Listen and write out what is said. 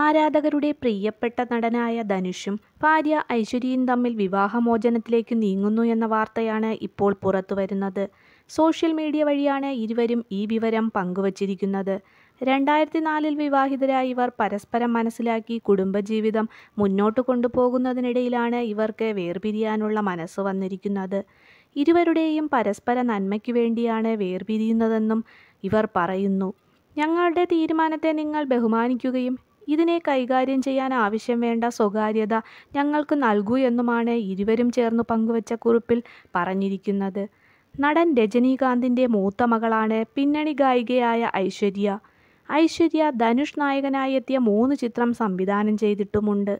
ആരാധകരുടെ പ്രിയപ്പെട്ട നടനായ ധനുഷും ഭാര്യ ഐശ്വര്യയും തമ്മിൽ വിവാഹമോചനത്തിലേക്ക് നീങ്ങുന്നു എന്ന വാർത്തയാണ് ഇപ്പോൾ പുറത്തുവരുന്നത് സോഷ്യൽ മീഡിയ വഴിയാണ് ഇരുവരും ഈ വിവരം പങ്കുവച്ചിരിക്കുന്നത് രണ്ടായിരത്തി നാലിൽ വിവാഹിതരായ ഇവർ പരസ്പരം മനസ്സിലാക്കി കുടുംബജീവിതം മുന്നോട്ട് കൊണ്ടുപോകുന്നതിനിടയിലാണ് ഇവർക്ക് വേർപിരിയാനുള്ള മനസ്സ് വന്നിരിക്കുന്നത് ഇരുവരുടെയും പരസ്പര നന്മയ്ക്ക് വേണ്ടിയാണ് വേർപിരിയുന്നതെന്നും ഇവർ പറയുന്നു ഞങ്ങളുടെ തീരുമാനത്തെ നിങ്ങൾ ബഹുമാനിക്കുകയും ഇതിനെ കൈകാര്യം ചെയ്യാൻ ആവശ്യം വേണ്ട സ്വകാര്യത ഞങ്ങൾക്ക് നൽകൂ എന്നുമാണ് ഇരുവരും ചേർന്ന് പങ്കുവച്ച കുറിപ്പിൽ പറഞ്ഞിരിക്കുന്നത് നടൻ രജനീകാന്തിൻ്റെ മൂത്ത മകളാണ് പിന്നണി ഗായികയായ ഐശ്വര്യ ഐശ്വര്യ ധനുഷ് നായകനായി എത്തിയ മൂന്ന് ചിത്രം സംവിധാനം ചെയ്തിട്ടുമുണ്ട്